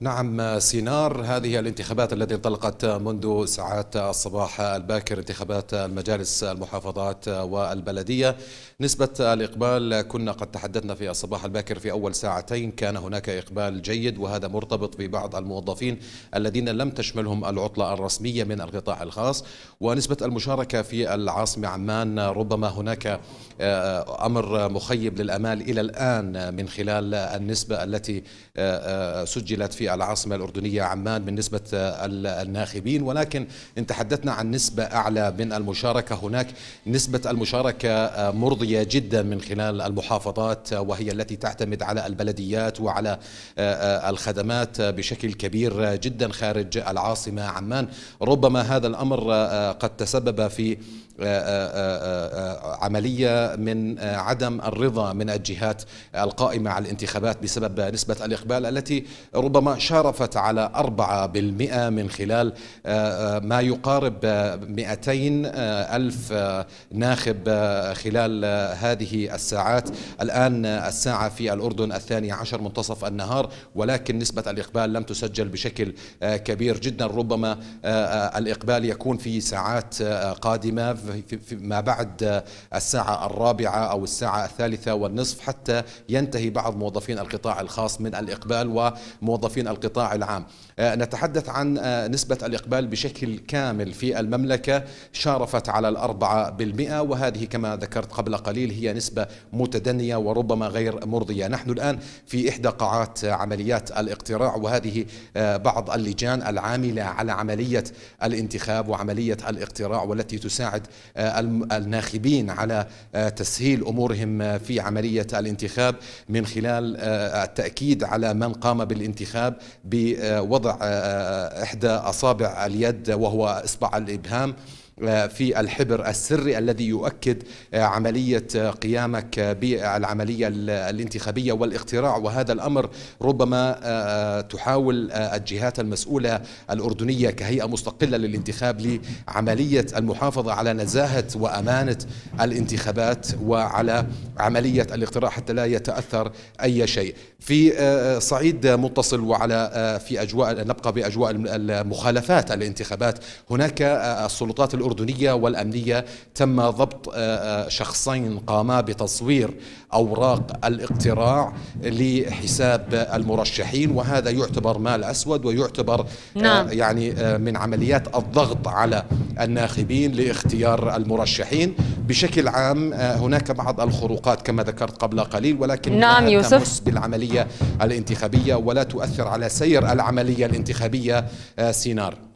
نعم سينار هذه الانتخابات التي انطلقت منذ ساعات الصباح الباكر انتخابات المجالس المحافظات والبلدية نسبة الإقبال كنا قد تحدثنا في الصباح الباكر في أول ساعتين كان هناك إقبال جيد وهذا مرتبط ببعض الموظفين الذين لم تشملهم العطلة الرسمية من القطاع الخاص ونسبة المشاركة في العاصمة عمان ربما هناك آه، أمر مخيب للأمال إلى الآن من خلال النسبة التي آه، آه، سجلت في العاصمة الأردنية عمان من نسبة الناخبين ولكن إن تحدثنا عن نسبة أعلى من المشاركة هناك نسبة المشاركة آه، مرضية جدا من خلال المحافظات آه، وهي التي تعتمد على البلديات وعلى آه، الخدمات بشكل كبير جدا خارج العاصمة عمان ربما هذا الأمر قد تسبب في آه، آه، آه، عملية من عدم الرضا من الجهات القائمة على الانتخابات بسبب نسبة الإقبال التي ربما شارفت على 4% من خلال ما يقارب 200 ألف ناخب خلال هذه الساعات الآن الساعة في الأردن الثاني عشر منتصف النهار ولكن نسبة الإقبال لم تسجل بشكل كبير جدا ربما الإقبال يكون في ساعات قادمة ما بعد الساعة الرابعة أو الساعة الثالثة والنصف حتى ينتهي بعض موظفين القطاع الخاص من الإقبال وموظفين القطاع العام آه، نتحدث عن آه، نسبة الإقبال بشكل كامل في المملكة شارفت على الأربعة بالمئة وهذه كما ذكرت قبل قليل هي نسبة متدنية وربما غير مرضية نحن الآن في إحدى قاعات عمليات الاقتراع وهذه آه، بعض اللجان العاملة على عملية الانتخاب وعملية الاقتراع والتي تساعد آه، الناخبين على آه، تسهيل امورهم آه، في عمليه الانتخاب من خلال التاكيد على من قام بالانتخاب بوضع احدى اصابع اليد وهو اصبع الابهام آه، في الحبر السري الذي يؤكد آه، عملية آه، قيامك بالعملية الانتخابية والاقتراع وهذا الأمر ربما تحاول الجهات المسؤولة الأردنية كهيئة مستقلة للانتخاب لعملية المحافظة على نزاهة وأمانة الانتخابات وعلى عملية الاقتراع حتى لا يتأثر أي شيء في صعيد متصل وعلى في أجواء نبقى بأجواء المخالفات الانتخابات هناك السلطات الأردنية الأردنية والأمنية تم ضبط آه، آه، شخصين قاما بتصوير أوراق الاقتراع لحساب المرشحين وهذا يعتبر مال أسود ويعتبر آه، نعم. يعني من عمليات الضغط على الناخبين لاختيار المرشحين بشكل عام هناك بعض الخروقات كما ذكرت قبل قليل ولكن نعم يوسف. تمس بالعملية الانتخابية ولا تؤثر على سير العملية الانتخابية سينار